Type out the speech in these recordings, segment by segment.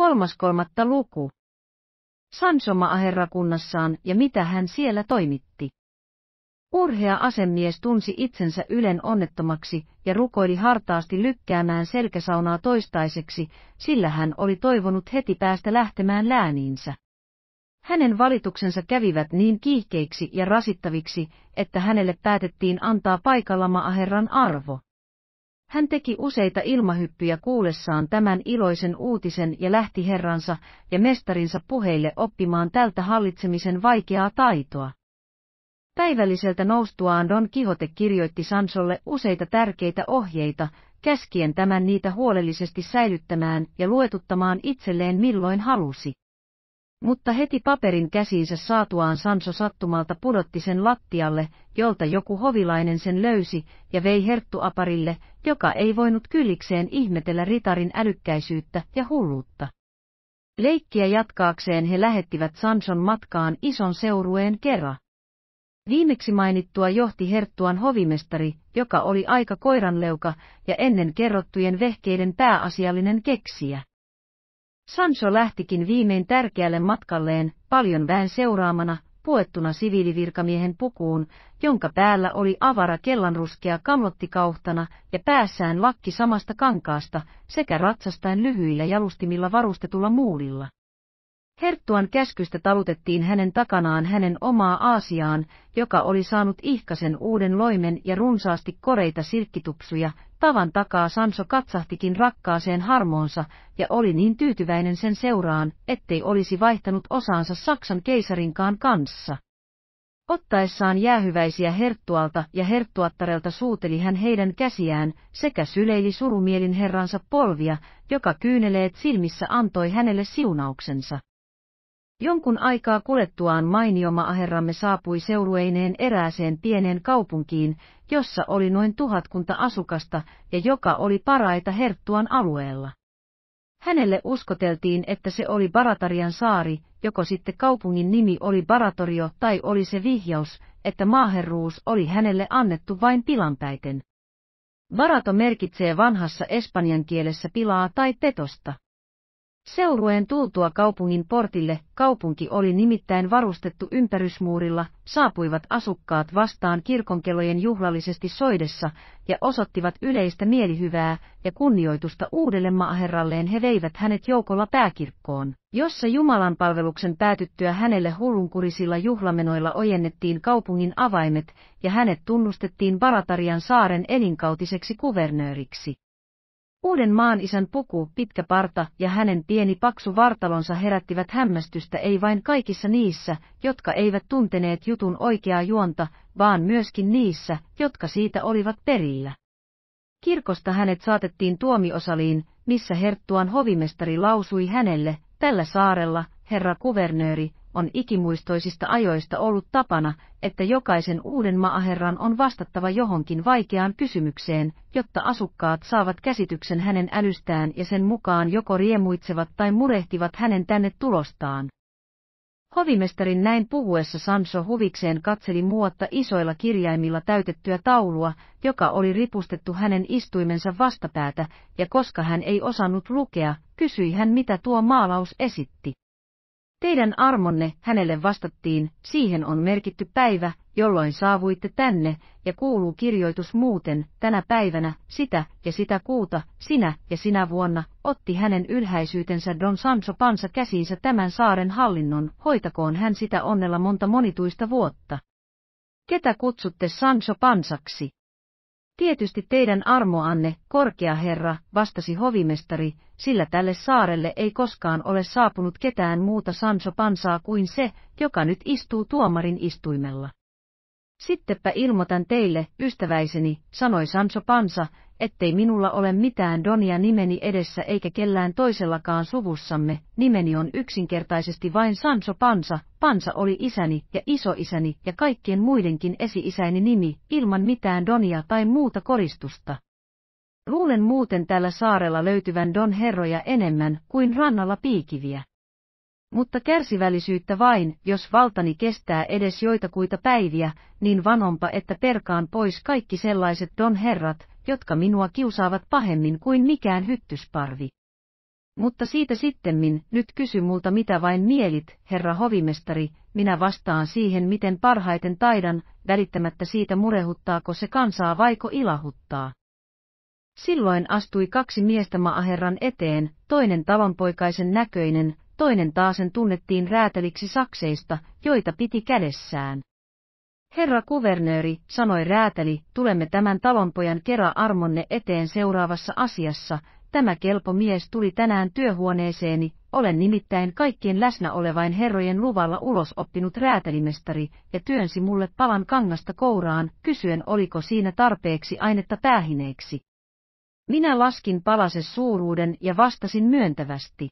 Kolmas kolmatta luku. Sansoma aherrakunnassaan ja mitä hän siellä toimitti. Urhea asemies tunsi itsensä ylen onnettomaksi ja rukoili hartaasti lykkäämään selkäsaunaa toistaiseksi, sillä hän oli toivonut heti päästä lähtemään lääniinsä. Hänen valituksensa kävivät niin kiihkeiksi ja rasittaviksi, että hänelle päätettiin antaa paikallama aherran arvo. Hän teki useita ilmahyppyjä kuullessaan tämän iloisen uutisen ja lähti herransa ja mestarinsa puheille oppimaan tältä hallitsemisen vaikeaa taitoa. Päivälliseltä noustuaan Don Kihote kirjoitti Sansolle useita tärkeitä ohjeita, käskien tämän niitä huolellisesti säilyttämään ja luetuttamaan itselleen milloin halusi. Mutta heti paperin käsiinsä saatuaan Sanso sattumalta pudotti sen lattialle, jolta joku hovilainen sen löysi, ja vei herttuaparille, joka ei voinut kyllikseen ihmetellä ritarin älykkäisyyttä ja hulluutta. Leikkiä jatkaakseen he lähettivät Sanson matkaan ison seurueen kerran. Viimeksi mainittua johti Herttuan hovimestari, joka oli aika koiranleuka ja ennen kerrottujen vehkeiden pääasiallinen keksiä. Sancho lähtikin viimein tärkeälle matkalleen, paljon väen seuraamana, puettuna siviilivirkamiehen pukuun, jonka päällä oli avara kellanruskea kamlottikauhtana ja päässään lakki samasta kankaasta sekä ratsastaen lyhyillä jalustimilla varustetulla muulilla. Herttuan käskystä talutettiin hänen takanaan hänen omaa Aasiaan, joka oli saanut ihkasen uuden loimen ja runsaasti koreita silkkituksuja, Tavan takaa Sanso katsahtikin rakkaaseen harmoonsa ja oli niin tyytyväinen sen seuraan, ettei olisi vaihtanut osaansa Saksan keisarinkaan kanssa. Ottaessaan jäähyväisiä herttualta ja herttuattarelta suuteli hän heidän käsiään sekä syleili surumielin herransa polvia, joka kyyneleet silmissä antoi hänelle siunauksensa. Jonkun aikaa kulettuaan mainioma aherramme saapui seurueineen erääseen pieneen kaupunkiin, jossa oli noin tuhatkunta asukasta ja joka oli paraita Herttuan alueella. Hänelle uskoteltiin, että se oli Baratarian saari, joko sitten kaupungin nimi oli Baratorio tai oli se vihjaus, että maaherruus oli hänelle annettu vain pilanpäiten. Barato merkitsee vanhassa espanjan kielessä pilaa tai petosta. Seurueen tultua kaupungin portille, kaupunki oli nimittäin varustettu ympärysmuurilla, saapuivat asukkaat vastaan kirkonkelojen juhlallisesti soidessa ja osoittivat yleistä mielihyvää ja kunnioitusta uudelle maaherralleen he veivät hänet joukolla pääkirkkoon, jossa Jumalan palveluksen päätyttyä hänelle hullunkurisilla juhlamenoilla ojennettiin kaupungin avaimet ja hänet tunnustettiin Baratarian saaren elinkautiseksi kuvernööriksi. Uuden maan isän puku, pitkä parta ja hänen pieni paksu vartalonsa herättivät hämmästystä ei vain kaikissa niissä, jotka eivät tunteneet jutun oikeaa juonta, vaan myöskin niissä, jotka siitä olivat perillä. Kirkosta hänet saatettiin tuomiosaliin, missä Herttuan hovimestari lausui hänelle, tällä saarella, herra kuvernööri, on ikimuistoisista ajoista ollut tapana, että jokaisen uuden maaherran on vastattava johonkin vaikeaan kysymykseen, jotta asukkaat saavat käsityksen hänen älystään ja sen mukaan joko riemuitsevat tai murehtivat hänen tänne tulostaan. Hovimestarin näin puhuessa Sanso huvikseen katseli muotta isoilla kirjaimilla täytettyä taulua, joka oli ripustettu hänen istuimensa vastapäätä, ja koska hän ei osannut lukea, kysyi hän mitä tuo maalaus esitti. Teidän armonne, hänelle vastattiin, siihen on merkitty päivä, jolloin saavuitte tänne, ja kuuluu kirjoitus muuten, tänä päivänä, sitä ja sitä kuuta, sinä ja sinä vuonna, otti hänen ylhäisyytensä Don Sancho Pansa käsiinsä tämän saaren hallinnon, hoitakoon hän sitä onnella monta monituista vuotta. Ketä kutsutte Sancho Pansaksi? Tietysti teidän armoanne, korkea herra, vastasi hovimestari, sillä tälle saarelle ei koskaan ole saapunut ketään muuta Sancho Pansaa kuin se, joka nyt istuu tuomarin istuimella. Sittenpä ilmoitan teille, ystäväiseni, sanoi Sancho Pansa, ettei minulla ole mitään Donia nimeni edessä eikä kellään toisellakaan suvussamme, nimeni on yksinkertaisesti vain Sancho Pansa, Pansa oli isäni ja isoisäni ja kaikkien muidenkin esi-isäini nimi, ilman mitään Donia tai muuta koristusta. Luulen muuten tällä saarella löytyvän Don herroja enemmän kuin rannalla piikiviä. Mutta kärsivällisyyttä vain, jos valtani kestää edes joitakuita päiviä, niin vanonpa, että perkaan pois kaikki sellaiset don herrat, jotka minua kiusaavat pahemmin kuin mikään hyttysparvi. Mutta siitä sittenmin, nyt kysy multa mitä vain mielit, herra hovimestari, minä vastaan siihen miten parhaiten taidan, välittämättä siitä murehuttaako se kansaa vaiko ilahuttaa. Silloin astui kaksi miestä maaherran eteen, toinen talonpoikaisen näköinen, toinen taasen tunnettiin räätäliksi sakseista, joita piti kädessään. Herra kuvernööri, sanoi räätäli, tulemme tämän talonpojan kera armonne eteen seuraavassa asiassa, tämä kelpo mies tuli tänään työhuoneeseeni, olen nimittäin kaikkien läsnä olevain herrojen luvalla ulos oppinut räätälimestari, ja työnsi mulle palan kangasta kouraan, kysyen oliko siinä tarpeeksi ainetta päähineeksi. Minä laskin palase suuruuden ja vastasin myöntävästi.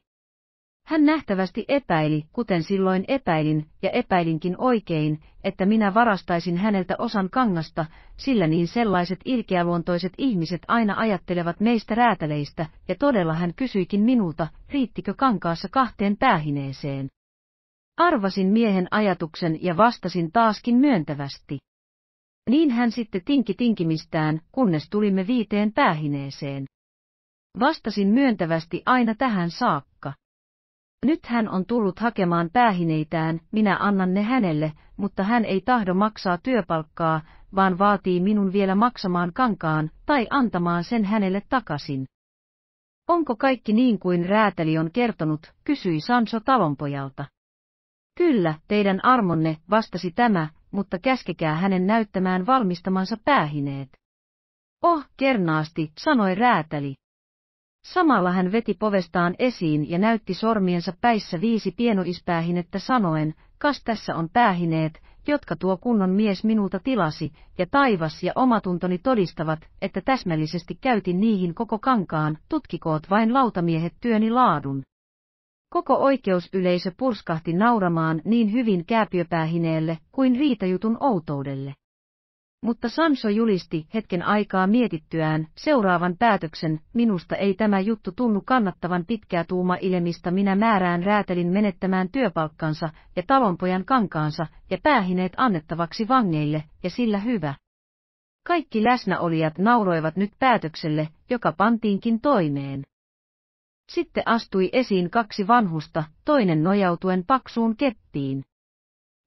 Hän nähtävästi epäili, kuten silloin epäilin, ja epäilinkin oikein, että minä varastaisin häneltä osan kangasta, sillä niin sellaiset ilkeäluontoiset ihmiset aina ajattelevat meistä räätäleistä, ja todella hän kysyikin minulta, riittikö kankaassa kahteen päähineeseen. Arvasin miehen ajatuksen ja vastasin taaskin myöntävästi. Niin hän sitten tinki tinkimistään, kunnes tulimme viiteen päähineeseen. Vastasin myöntävästi aina tähän saakka. Nyt hän on tullut hakemaan päähineitään, minä annan ne hänelle, mutta hän ei tahdo maksaa työpalkkaa, vaan vaatii minun vielä maksamaan kankaan tai antamaan sen hänelle takaisin. Onko kaikki niin kuin räätäli on kertonut, kysyi Sanso talonpojalta. Kyllä, teidän armonne, vastasi tämä, mutta käskekää hänen näyttämään valmistamansa päähineet. Oh, kernaasti, sanoi räätäli. Samalla hän veti povestaan esiin ja näytti sormiensa päissä viisi pienoispäähinettä sanoen, kas tässä on päähineet, jotka tuo kunnon mies minulta tilasi, ja taivas ja omatuntoni todistavat, että täsmällisesti käytin niihin koko kankaan, tutkikoot vain lautamiehet työni laadun. Koko oikeusyleisö purskahti nauramaan niin hyvin kääpiöpäähineelle kuin riitajutun outoudelle. Mutta Sanso julisti hetken aikaa mietittyään seuraavan päätöksen, minusta ei tämä juttu tunnu kannattavan pitkää tuuma ilmista minä määrään räätelin menettämään työpalkkansa ja talonpojan kankaansa ja päähineet annettavaksi vangeille, ja sillä hyvä. Kaikki läsnäolijat nauroivat nyt päätökselle, joka pantiinkin toimeen. Sitten astui esiin kaksi vanhusta, toinen nojautuen paksuun keppiin.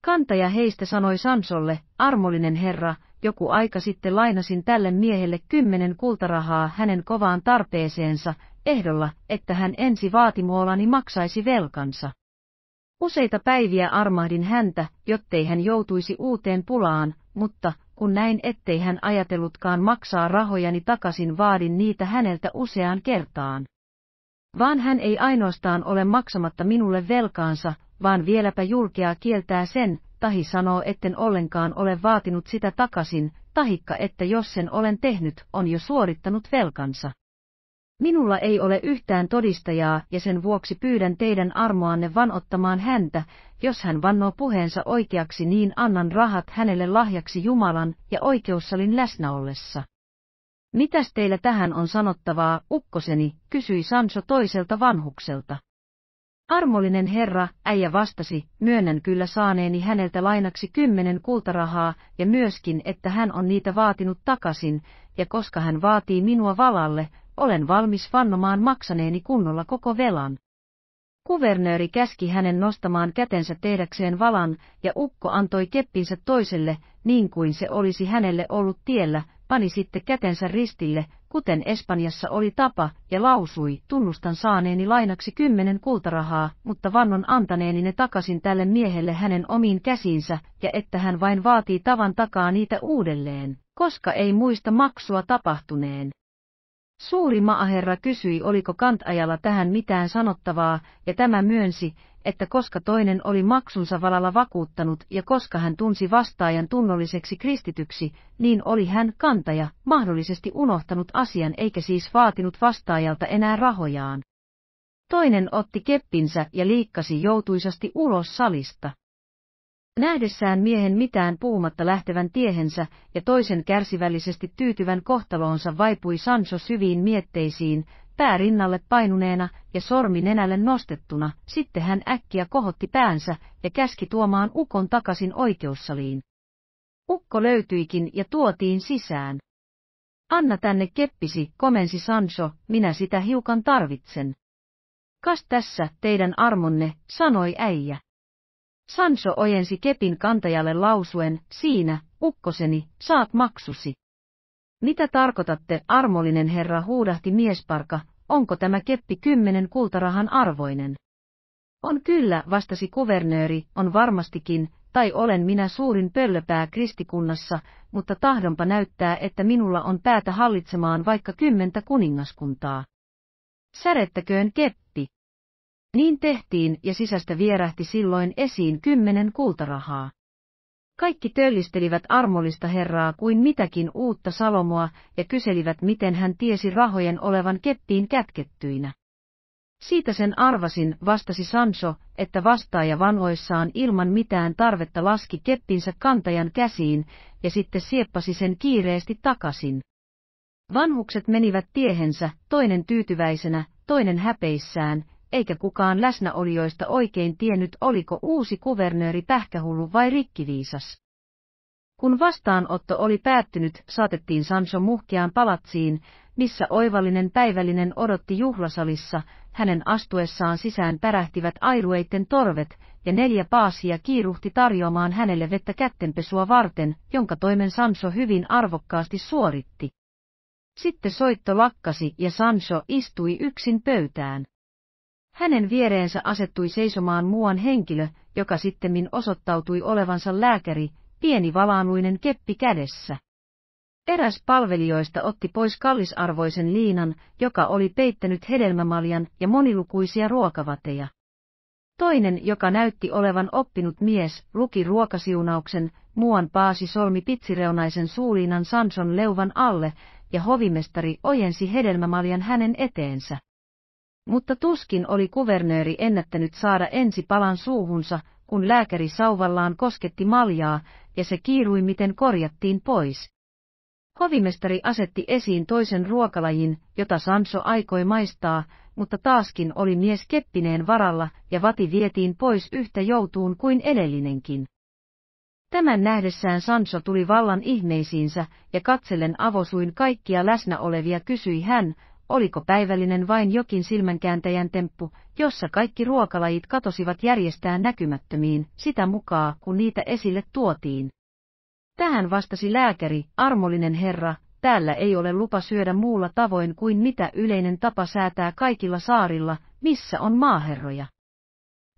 Kantaja heistä sanoi Sansolle, armollinen herra, joku aika sitten lainasin tälle miehelle kymmenen kultarahaa hänen kovaan tarpeeseensa, ehdolla, että hän ensi vaatimuolani maksaisi velkansa. Useita päiviä armahdin häntä, jottei hän joutuisi uuteen pulaan, mutta kun näin ettei hän ajatellutkaan maksaa rahojani takaisin vaadin niitä häneltä useaan kertaan. Vaan hän ei ainoastaan ole maksamatta minulle velkaansa, vaan vieläpä julkea kieltää sen, tahi sanoo etten ollenkaan ole vaatinut sitä takaisin, tahikka että jos sen olen tehnyt, on jo suorittanut velkansa. Minulla ei ole yhtään todistajaa ja sen vuoksi pyydän teidän armoanne vanottamaan häntä, jos hän vannoo puheensa oikeaksi niin annan rahat hänelle lahjaksi Jumalan ja oikeussalin läsnä ollessa. Mitäs teillä tähän on sanottavaa, ukkoseni, kysyi Sanso toiselta vanhukselta. Armollinen herra, äijä vastasi, myönnän kyllä saaneeni häneltä lainaksi kymmenen kultarahaa ja myöskin, että hän on niitä vaatinut takaisin, ja koska hän vaatii minua valalle, olen valmis vannomaan maksaneeni kunnolla koko velan. Kuvernööri käski hänen nostamaan kätensä tehdäkseen valan, ja ukko antoi keppinsä toiselle, niin kuin se olisi hänelle ollut tiellä, pani sitten kätensä ristille, kuten Espanjassa oli tapa, ja lausui, tunnustan saaneeni lainaksi kymmenen kultarahaa, mutta vannon antaneeni ne takaisin tälle miehelle hänen omiin käsiinsä, ja että hän vain vaatii tavan takaa niitä uudelleen, koska ei muista maksua tapahtuneen. Suuri maaherra kysyi oliko kantajalla tähän mitään sanottavaa, ja tämä myönsi, että koska toinen oli maksunsa valalla vakuuttanut ja koska hän tunsi vastaajan tunnolliseksi kristityksi, niin oli hän kantaja, mahdollisesti unohtanut asian eikä siis vaatinut vastaajalta enää rahojaan. Toinen otti keppinsä ja liikkasi joutuisasti ulos salista. Nähdessään miehen mitään puumatta lähtevän tiehensä ja toisen kärsivällisesti tyytyvän kohtaloonsa vaipui Sancho syviin mietteisiin, pää rinnalle painuneena ja sormi nenälle nostettuna, sitten hän äkkiä kohotti päänsä ja käski tuomaan ukon takaisin oikeussaliin. Ukko löytyikin ja tuotiin sisään. Anna tänne keppisi, komensi Sancho, minä sitä hiukan tarvitsen. Kas tässä, teidän armonne, sanoi äijä. Sancho ojensi kepin kantajalle lausuen, siinä, ukkoseni, saat maksusi. Mitä tarkoitatte, armollinen herra huudahti miesparka, onko tämä keppi kymmenen kultarahan arvoinen? On kyllä, vastasi kuvernööri, on varmastikin, tai olen minä suurin pöllöpää kristikunnassa, mutta tahdonpa näyttää, että minulla on päätä hallitsemaan vaikka kymmentä kuningaskuntaa. Särettäköön keppi. Niin tehtiin ja sisästä vierähti silloin esiin kymmenen kultarahaa. Kaikki töllistelivät armollista herraa kuin mitäkin uutta Salomoa ja kyselivät miten hän tiesi rahojen olevan keppiin kätkettyinä. Siitä sen arvasin, vastasi Sancho, että vastaaja vanhoissaan ilman mitään tarvetta laski keppinsä kantajan käsiin ja sitten sieppasi sen kiireesti takaisin. Vanhukset menivät tiehensä, toinen tyytyväisenä, toinen häpeissään, eikä kukaan läsnäolijoista oikein tiennyt oliko uusi kuvernööri pähkähullu vai rikkiviisas. Kun vastaanotto oli päättynyt, saatettiin Sancho muhkeaan palatsiin, missä oivallinen päivällinen odotti juhlasalissa, hänen astuessaan sisään pärähtivät airueiden torvet, ja neljä paasia kiiruhti tarjoamaan hänelle vettä kättenpesua varten, jonka toimen Sancho hyvin arvokkaasti suoritti. Sitten soitto lakkasi ja Sancho istui yksin pöytään. Hänen viereensä asettui seisomaan muuan henkilö, joka sittemmin osoittautui olevansa lääkäri, pieni valaanuinen keppi kädessä. Eräs palvelijoista otti pois kallisarvoisen liinan, joka oli peittänyt hedelmämaljan ja monilukuisia ruokavateja. Toinen, joka näytti olevan oppinut mies, luki ruokasiunauksen, muuan paasi solmi pitsireunaisen suuliinan Sanson leuvan alle, ja hovimestari ojensi hedelmämaljan hänen eteensä. Mutta tuskin oli kuvernööri ennättänyt saada ensi palan suuhunsa, kun lääkäri sauvallaan kosketti maljaa, ja se kiirui miten korjattiin pois. Hovimestari asetti esiin toisen ruokalajin, jota Sanso aikoi maistaa, mutta taaskin oli mies keppineen varalla ja vati vietiin pois yhtä joutuun kuin edellinenkin. Tämän nähdessään Sanso tuli vallan ihmeisiinsä ja katsellen avosuin kaikkia läsnä olevia kysyi hän, oliko päivällinen vain jokin silmänkääntäjän temppu, jossa kaikki ruokalajit katosivat järjestään näkymättömiin, sitä mukaan kun niitä esille tuotiin. Tähän vastasi lääkäri, armollinen herra, täällä ei ole lupa syödä muulla tavoin kuin mitä yleinen tapa säätää kaikilla saarilla, missä on maaherroja.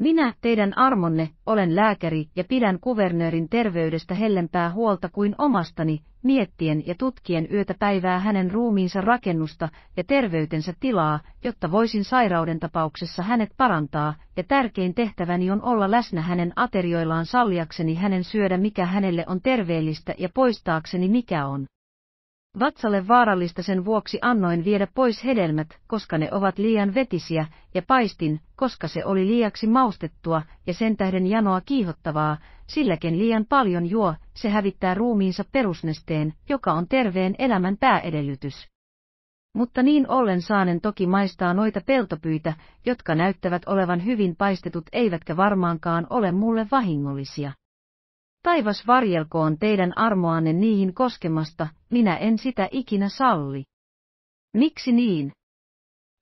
Minä, teidän armonne, olen lääkäri ja pidän kuvernöörin terveydestä hellempää huolta kuin omastani, miettien ja tutkien yötä päivää hänen ruumiinsa rakennusta ja terveytensä tilaa, jotta voisin sairauden tapauksessa hänet parantaa, ja tärkein tehtäväni on olla läsnä hänen aterioillaan salliakseni hänen syödä mikä hänelle on terveellistä ja poistaakseni mikä on Vatsalle vaarallista sen vuoksi annoin viedä pois hedelmät, koska ne ovat liian vetisiä, ja paistin, koska se oli liiaksi maustettua ja sen tähden janoa kiihottavaa, silläkin liian paljon juo, se hävittää ruumiinsa perusnesteen, joka on terveen elämän pääedellytys. Mutta niin ollen saanen toki maistaa noita peltopyitä, jotka näyttävät olevan hyvin paistetut eivätkä varmaankaan ole mulle vahingollisia. Taivas varjelkoon teidän armoanne niihin koskemasta, minä en sitä ikinä salli. Miksi niin?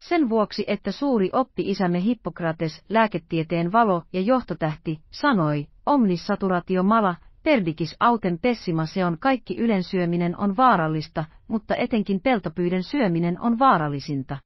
Sen vuoksi, että suuri oppi isämme Hippokrates, lääketieteen valo ja johtotähti, sanoi, omnis saturatio mala, perdikis auten pessima se on kaikki ylen syöminen on vaarallista, mutta etenkin peltopyyden syöminen on vaarallisinta.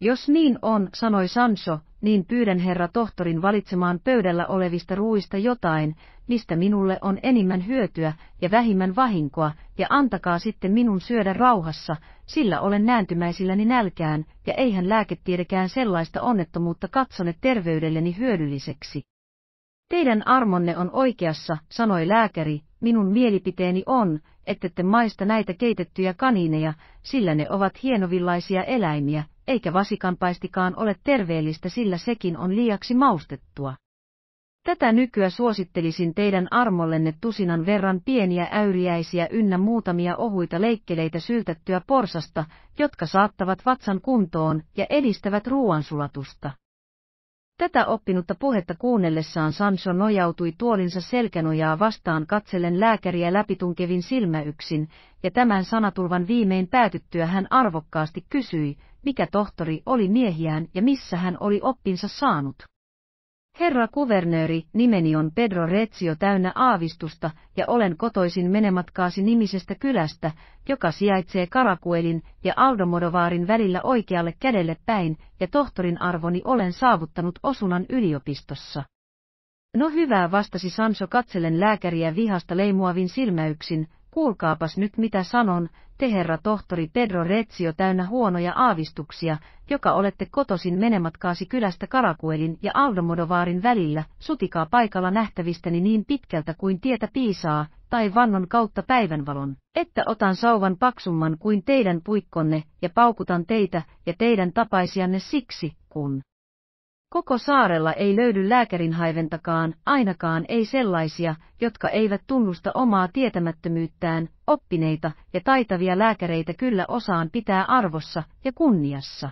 Jos niin on, sanoi Sancho, niin pyydän herra tohtorin valitsemaan pöydällä olevista ruuista jotain, mistä minulle on enimmän hyötyä ja vähimmän vahinkoa, ja antakaa sitten minun syödä rauhassa, sillä olen nääntymäisilläni nälkään, ja eihän lääketiedekään sellaista onnettomuutta katsone terveydelleni hyödylliseksi. Teidän armonne on oikeassa, sanoi lääkäri, minun mielipiteeni on, ettette maista näitä keitettyjä kanineja, sillä ne ovat hienovillaisia eläimiä, eikä vasikanpaistikaan ole terveellistä, sillä sekin on liiaksi maustettua. Tätä nykyä suosittelisin teidän armollenne tusinan verran pieniä äyriäisiä ynnä muutamia ohuita leikkeleitä syltettyä porsasta, jotka saattavat vatsan kuntoon ja edistävät ruoansulatusta. Tätä oppinutta puhetta kuunnellessaan Sancho nojautui tuolinsa selkänojaa vastaan katsellen lääkäriä läpitunkevin silmäyksin, ja tämän sanatulvan viimein päätyttyä hän arvokkaasti kysyi, mikä tohtori oli miehiään ja missä hän oli oppinsa saanut. Herra kuvernööri, nimeni on Pedro Rezio täynnä aavistusta ja olen kotoisin menematkaasi nimisestä kylästä, joka sijaitsee Karakuelin ja Aldomodovaarin välillä oikealle kädelle päin ja tohtorin arvoni olen saavuttanut Osunan yliopistossa. No hyvää vastasi Sancho katsellen lääkäriä vihasta leimuavin silmäyksin, kuulkaapas nyt mitä sanon, te herra tohtori Pedro Rezio täynnä huonoja aavistuksia, joka olette kotosin menematkaasi kylästä Karakuelin ja Aldomodovaarin välillä, sutikaa paikalla nähtävistäni niin pitkältä kuin tietä piisaa, tai vannon kautta päivänvalon, että otan sauvan paksumman kuin teidän puikkonne, ja paukutan teitä ja teidän tapaisianne siksi, kun Koko saarella ei löydy lääkärin haiventakaan, ainakaan ei sellaisia, jotka eivät tunnusta omaa tietämättömyyttään, oppineita ja taitavia lääkäreitä kyllä osaan pitää arvossa ja kunniassa.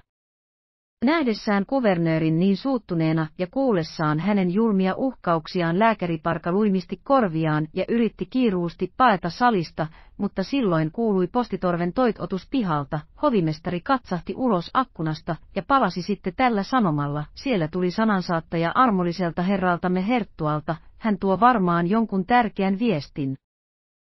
Nähdessään kuvernöörin niin suuttuneena ja kuullessaan hänen julmia uhkauksiaan lääkäriparka luimisti korviaan ja yritti kiiruusti paeta salista, mutta silloin kuului postitorven toitotus pihalta, hovimestari katsahti ulos akkunasta ja palasi sitten tällä sanomalla, siellä tuli sanansaattaja armolliselta herraltamme Herttualta, hän tuo varmaan jonkun tärkeän viestin.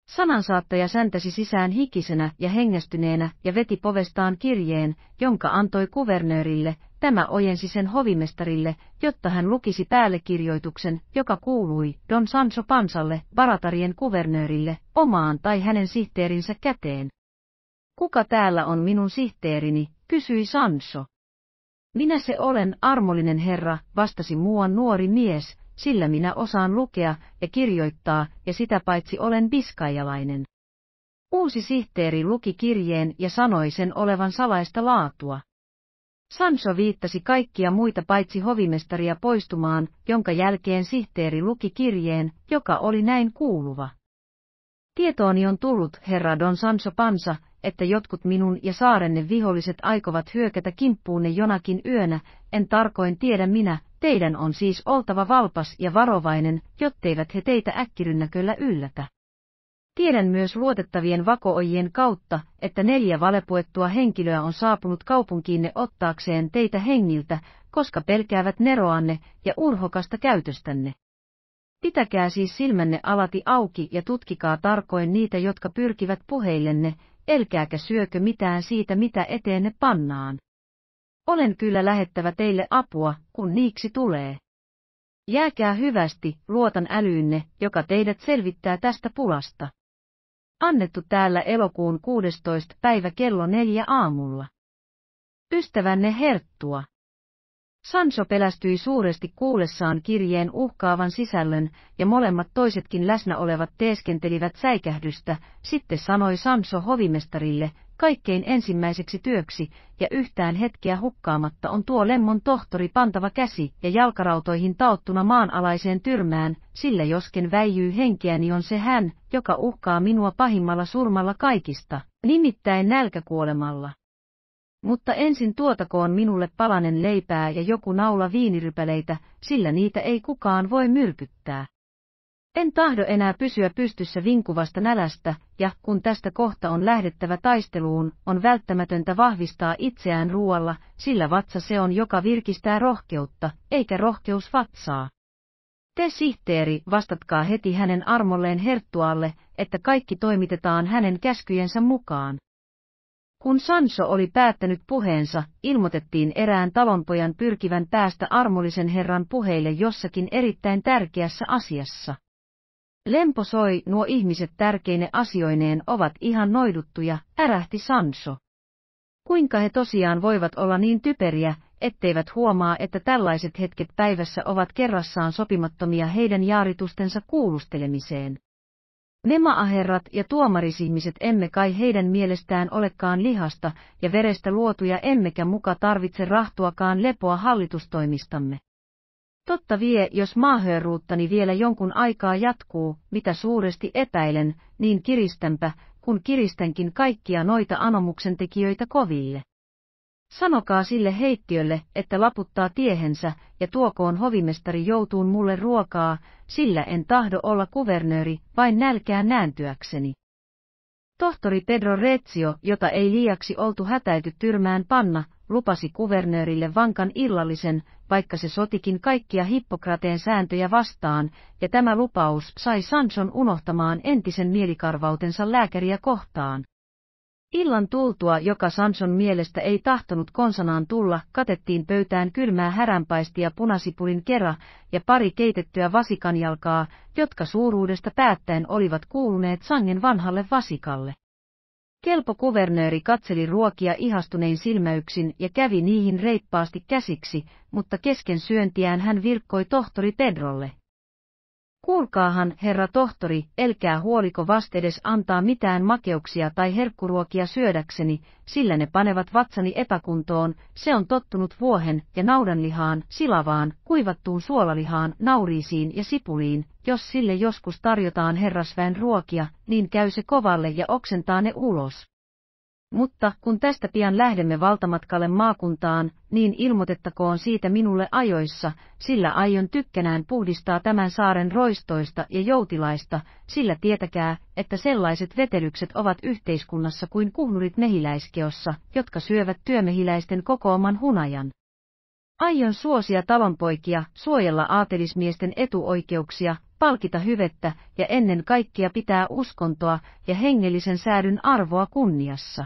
Sanansaattaja säntäsi sisään hikisenä ja hengästyneenä ja veti povestaan kirjeen, jonka antoi kuvernöörille, tämä ojensi sen hovimestarille, jotta hän lukisi kirjoituksen, joka kuului Don Sancho Pansalle, Baratarien kuvernöörille, omaan tai hänen sihteerinsä käteen. Kuka täällä on minun sihteerini, kysyi Sancho. Minä se olen, armollinen herra, vastasi muuan nuori mies, sillä minä osaan lukea ja kirjoittaa ja sitä paitsi olen biskajalainen. Uusi sihteeri luki kirjeen ja sanoi sen olevan salaista laatua. Sancho viittasi kaikkia muita paitsi hovimestaria poistumaan, jonka jälkeen sihteeri luki kirjeen, joka oli näin kuuluva. Tietooni on tullut, herra Don Sancho Pansa, että jotkut minun ja saarenne viholliset aikovat hyökätä kimppuunne jonakin yönä, en tarkoin tiedä minä, teidän on siis oltava valpas ja varovainen, jotteivät he teitä äkkirynnäköllä yllätä. Tiedän myös luotettavien vakoojien kautta, että neljä valepuettua henkilöä on saapunut kaupunkiinne ottaakseen teitä hengiltä, koska pelkäävät neroanne ja urhokasta käytöstänne. Pitäkää siis silmänne alati auki ja tutkikaa tarkoin niitä, jotka pyrkivät puheillenne, elkääkä syökö mitään siitä, mitä eteenne pannaan. Olen kyllä lähettävä teille apua, kun niiksi tulee. Jääkää hyvästi, luotan älyynne, joka teidät selvittää tästä pulasta. Annettu täällä elokuun 16. päivä kello neljä aamulla. Ystävänne Herttua. Sancho pelästyi suuresti kuullessaan kirjeen uhkaavan sisällön, ja molemmat toisetkin läsnä olevat teeskentelivät säikähdystä, sitten sanoi Sancho hovimestarille, kaikkein ensimmäiseksi työksi, ja yhtään hetkeä hukkaamatta on tuo lemmon tohtori pantava käsi ja jalkarautoihin taottuna maanalaiseen tyrmään, sillä josken väijyy henkeäni niin on se hän, joka uhkaa minua pahimmalla surmalla kaikista, nimittäin nälkäkuolemalla. Mutta ensin tuotakoon minulle palanen leipää ja joku naula viinirypäleitä, sillä niitä ei kukaan voi myrkyttää. En tahdo enää pysyä pystyssä vinkuvasta nälästä, ja kun tästä kohta on lähdettävä taisteluun, on välttämätöntä vahvistaa itseään ruoalla, sillä vatsa se on, joka virkistää rohkeutta, eikä rohkeus vatsaa. Te sihteeri, vastatkaa heti hänen armolleen herttualle, että kaikki toimitetaan hänen käskyjensä mukaan. Kun Sanso oli päättänyt puheensa, ilmoitettiin erään talonpojan pyrkivän päästä armollisen herran puheille jossakin erittäin tärkeässä asiassa. Lempo soi, nuo ihmiset tärkeine asioineen ovat ihan noiduttuja, ärähti Sanso. Kuinka he tosiaan voivat olla niin typeriä, etteivät huomaa, että tällaiset hetket päivässä ovat kerrassaan sopimattomia heidän jaaritustensa kuulustelemiseen. Me maaherrat ja tuomarisihmiset emme kai heidän mielestään olekaan lihasta ja verestä luotuja emmekä muka tarvitse rahtuakaan lepoa hallitustoimistamme. Totta vie, jos maaherruuttani vielä jonkun aikaa jatkuu, mitä suuresti epäilen, niin kiristänpä, kun kiristänkin kaikkia noita anomuksen tekijöitä koville. Sanokaa sille heittiölle, että laputtaa tiehensä, ja tuokoon hovimestari joutuun mulle ruokaa, sillä en tahdo olla kuvernööri, vain nälkää nääntyäkseni. Tohtori Pedro Rezio, jota ei liiaksi oltu hätäyty tyrmään panna, lupasi kuvernöörille vankan illallisen, vaikka se sotikin kaikkia Hippokrateen sääntöjä vastaan, ja tämä lupaus sai Sanson unohtamaan entisen mielikarvautensa lääkäriä kohtaan. Illan tultua, joka Samson mielestä ei tahtonut konsanaan tulla, katettiin pöytään kylmää häränpaistia punasipulin kera ja pari keitettyä vasikanjalkaa, jotka suuruudesta päättäen olivat kuuluneet sangen vanhalle vasikalle. Kelpo kuvernööri katseli ruokia ihastunein silmäyksin ja kävi niihin reippaasti käsiksi, mutta kesken syöntiään hän virkkoi tohtori Pedrolle. Kuulkaahan, herra tohtori, elkää huoliko vastedes antaa mitään makeuksia tai herkkuruokia syödäkseni, sillä ne panevat vatsani epäkuntoon, se on tottunut vuohen ja naudanlihaan, silavaan, kuivattuun suolalihaan, nauriisiin ja sipuliin, jos sille joskus tarjotaan herrasväen ruokia, niin käy se kovalle ja oksentaa ne ulos. Mutta kun tästä pian lähdemme valtamatkalle maakuntaan, niin ilmoitettakoon siitä minulle ajoissa, sillä aion tykkänään puhdistaa tämän saaren roistoista ja joutilaista, sillä tietäkää, että sellaiset vetelykset ovat yhteiskunnassa kuin kuhnurit mehiläiskeossa, jotka syövät työmehiläisten kokooman hunajan. Aion suosia tavanpoikia, suojella aatelismiesten etuoikeuksia, palkita hyvettä ja ennen kaikkea pitää uskontoa ja hengellisen säädyn arvoa kunniassa.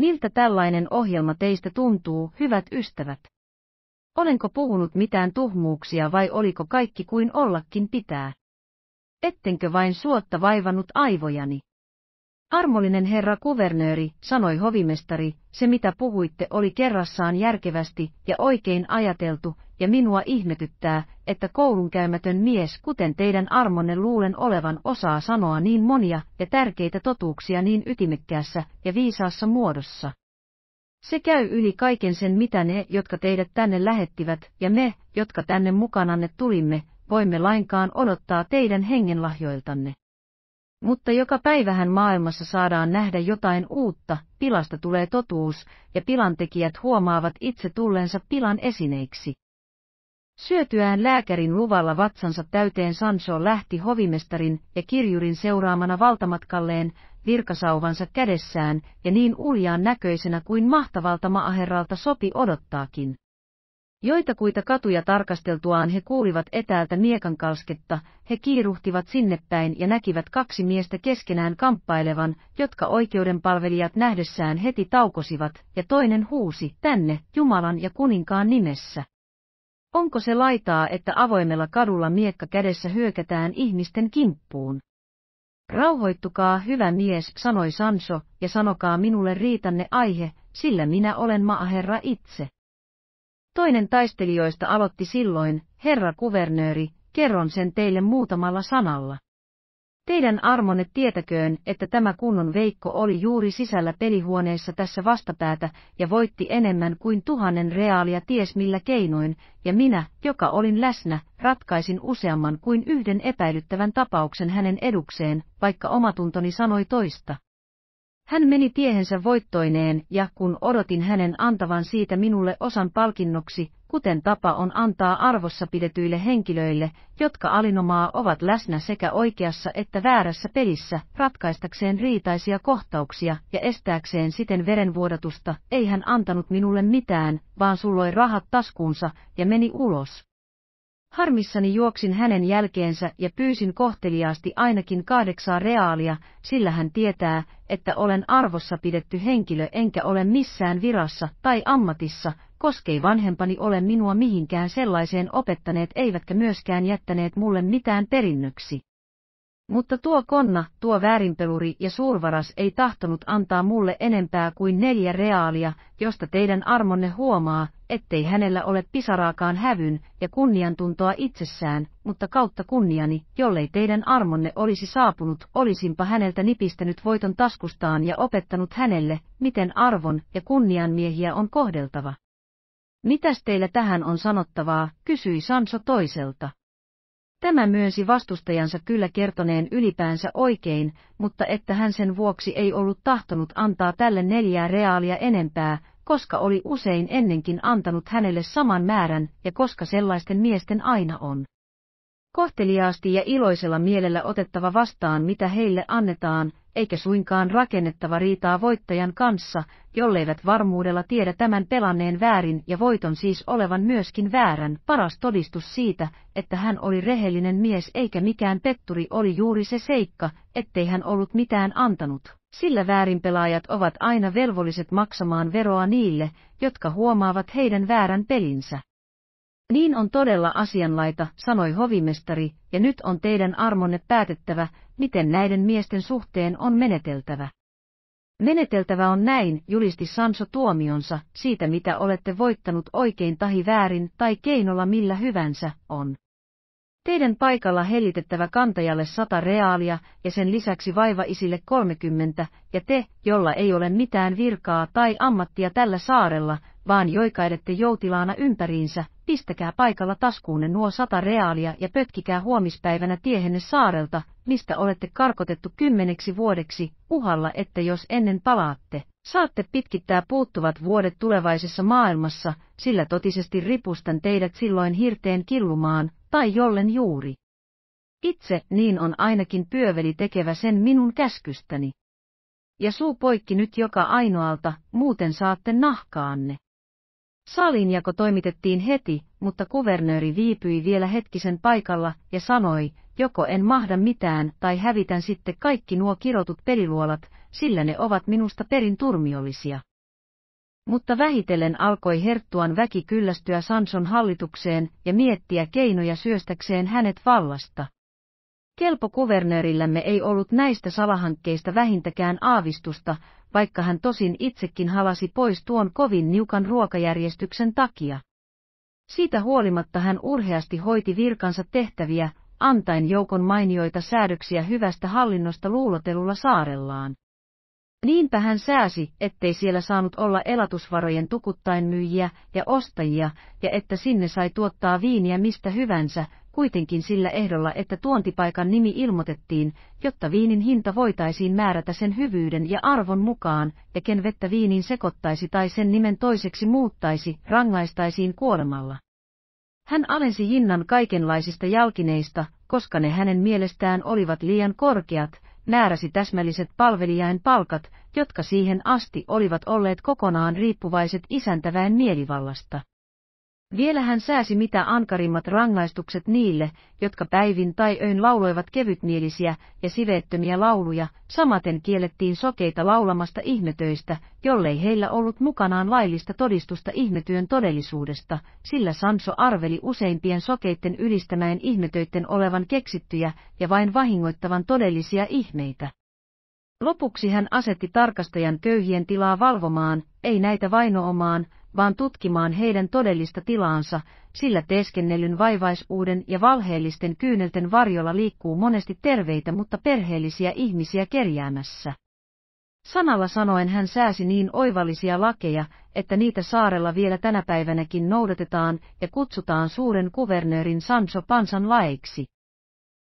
Miltä tällainen ohjelma teistä tuntuu, hyvät ystävät? Olenko puhunut mitään tuhmuuksia vai oliko kaikki kuin ollakin pitää? Ettenkö vain suotta vaivannut aivojani? Armollinen herra kuvernööri, sanoi hovimestari, se mitä puhuitte oli kerrassaan järkevästi ja oikein ajateltu, ja minua ihmetyttää, että koulunkäymätön mies kuten teidän armonne luulen olevan osaa sanoa niin monia ja tärkeitä totuuksia niin ytimekkäässä ja viisaassa muodossa. Se käy yli kaiken sen mitä ne, jotka teidät tänne lähettivät, ja me, jotka tänne mukananne tulimme, voimme lainkaan odottaa teidän hengenlahjoiltanne. Mutta joka päivähän maailmassa saadaan nähdä jotain uutta, pilasta tulee totuus, ja pilantekijät huomaavat itse tulleensa pilan esineiksi. Syötyään lääkärin luvalla vatsansa täyteen Sancho lähti hovimestarin ja kirjurin seuraamana valtamatkalleen, virkasauvansa kädessään ja niin uljaan näköisenä kuin mahtavalta maaherralta sopi odottaakin. Joitakuita katuja tarkasteltuaan he kuulivat etäältä miekan kalsketta, he kiiruhtivat sinne päin ja näkivät kaksi miestä keskenään kamppailevan, jotka oikeudenpalvelijat nähdessään heti taukosivat, ja toinen huusi, tänne, Jumalan ja kuninkaan nimessä. Onko se laitaa, että avoimella kadulla miekka kädessä hyökätään ihmisten kimppuun? Rauhoittukaa, hyvä mies, sanoi Sanso ja sanokaa minulle riitanne aihe, sillä minä olen maaherra itse. Toinen taistelijoista aloitti silloin, herra kuvernööri, kerron sen teille muutamalla sanalla. Teidän armonne tietäköön, että tämä kunnon Veikko oli juuri sisällä pelihuoneessa tässä vastapäätä ja voitti enemmän kuin tuhannen reaalia ties millä keinoin, ja minä, joka olin läsnä, ratkaisin useamman kuin yhden epäilyttävän tapauksen hänen edukseen, vaikka omatuntoni sanoi toista. Hän meni tiehensä voittoineen ja kun odotin hänen antavan siitä minulle osan palkinnoksi, kuten tapa on antaa arvossa pidetyille henkilöille, jotka alinomaa ovat läsnä sekä oikeassa että väärässä pelissä, ratkaistakseen riitaisia kohtauksia ja estääkseen siten verenvuodatusta, ei hän antanut minulle mitään, vaan sulloi rahat taskuunsa ja meni ulos. Harmissani juoksin hänen jälkeensä ja pyysin kohteliaasti ainakin kahdeksaa reaalia, sillä hän tietää, että olen arvossa pidetty henkilö enkä ole missään virassa tai ammatissa, koskei vanhempani ole minua mihinkään sellaiseen opettaneet eivätkä myöskään jättäneet mulle mitään perinnöksi. Mutta tuo konna, tuo väärinpeluri ja suurvaras ei tahtonut antaa mulle enempää kuin neljä reaalia, josta teidän armonne huomaa, ettei hänellä ole pisaraakaan hävyn ja kunniantuntoa itsessään, mutta kautta kunniani, jollei teidän armonne olisi saapunut, olisinpa häneltä nipistänyt voiton taskustaan ja opettanut hänelle, miten arvon ja kunnian miehiä on kohdeltava. Mitäs teillä tähän on sanottavaa, kysyi Sanso toiselta. Tämä myönsi vastustajansa kyllä kertoneen ylipäänsä oikein, mutta että hän sen vuoksi ei ollut tahtonut antaa tälle neljää reaalia enempää, koska oli usein ennenkin antanut hänelle saman määrän ja koska sellaisten miesten aina on. Kohteliaasti ja iloisella mielellä otettava vastaan mitä heille annetaan, eikä suinkaan rakennettava riitaa voittajan kanssa, jolleivät varmuudella tiedä tämän pelanneen väärin ja voiton siis olevan myöskin väärän. Paras todistus siitä, että hän oli rehellinen mies eikä mikään petturi oli juuri se seikka, ettei hän ollut mitään antanut. Sillä väärinpelaajat ovat aina velvolliset maksamaan veroa niille, jotka huomaavat heidän väärän pelinsä. Niin on todella asianlaita, sanoi hovimestari, ja nyt on teidän armonne päätettävä, miten näiden miesten suhteen on meneteltävä. Meneteltävä on näin, julisti Sanso tuomionsa, siitä mitä olette voittanut oikein tahi väärin tai keinolla millä hyvänsä, on. Teidän paikalla helitettävä kantajalle sata reaalia ja sen lisäksi vaiva isille kolmekymmentä, ja te, jolla ei ole mitään virkaa tai ammattia tällä saarella, vaan joikaidette joutilaana ympäriinsä, pistäkää paikalla taskuunne nuo sata reaalia ja pötkikää huomispäivänä tiehenne saarelta, mistä olette karkotettu kymmeneksi vuodeksi, uhalla että jos ennen palaatte, saatte pitkittää puuttuvat vuodet tulevaisessa maailmassa, sillä totisesti ripustan teidät silloin hirteen killumaan, tai jollen juuri. Itse niin on ainakin pyöveli tekevä sen minun käskystäni. Ja suu poikki nyt joka ainoalta, muuten saatte nahkaanne. Saalinjako toimitettiin heti, mutta kuvernööri viipyi vielä hetkisen paikalla ja sanoi, joko en mahda mitään tai hävitän sitten kaikki nuo kirotut peliluolat, sillä ne ovat minusta perin turmiollisia. Mutta vähitellen alkoi Herttuan väki kyllästyä Sanson hallitukseen ja miettiä keinoja syöstäkseen hänet vallasta. Kelpo kuvernöörillämme ei ollut näistä salahankkeista vähintäkään aavistusta, vaikka hän tosin itsekin halasi pois tuon kovin niukan ruokajärjestyksen takia. Siitä huolimatta hän urheasti hoiti virkansa tehtäviä, antaen joukon mainioita säädöksiä hyvästä hallinnosta luulotelulla saarellaan. Niinpä hän sääsi, ettei siellä saanut olla elatusvarojen tukuttain myyjiä ja ostajia, ja että sinne sai tuottaa viiniä mistä hyvänsä, kuitenkin sillä ehdolla, että tuontipaikan nimi ilmoitettiin, jotta viinin hinta voitaisiin määrätä sen hyvyyden ja arvon mukaan, ja ken vettä viinin sekoittaisi tai sen nimen toiseksi muuttaisi, rangaistaisiin kuolemalla. Hän alensi hinnan kaikenlaisista jalkineista, koska ne hänen mielestään olivat liian korkeat, määräsi täsmälliset palvelijain palkat, jotka siihen asti olivat olleet kokonaan riippuvaiset isäntäväen mielivallasta. Vielä hän sääsi mitä ankarimmat rangaistukset niille, jotka päivin tai öin lauloivat kevytmielisiä ja siveettömiä lauluja, samaten kiellettiin sokeita laulamasta ihmetöistä, jollei heillä ollut mukanaan laillista todistusta ihmetyön todellisuudesta, sillä Sanso arveli useimpien sokeitten ylistämäen ihmetöiden olevan keksittyjä ja vain vahingoittavan todellisia ihmeitä. Lopuksi hän asetti tarkastajan köyhien tilaa valvomaan, ei näitä vainoomaan, vaan tutkimaan heidän todellista tilaansa, sillä teeskennellyn vaivaisuuden ja valheellisten kyynelten varjolla liikkuu monesti terveitä mutta perheellisiä ihmisiä kerjäämässä. Sanalla sanoen hän sääsi niin oivallisia lakeja, että niitä saarella vielä tänä päivänäkin noudatetaan ja kutsutaan suuren kuvernöörin Sancho Pansan laeiksi.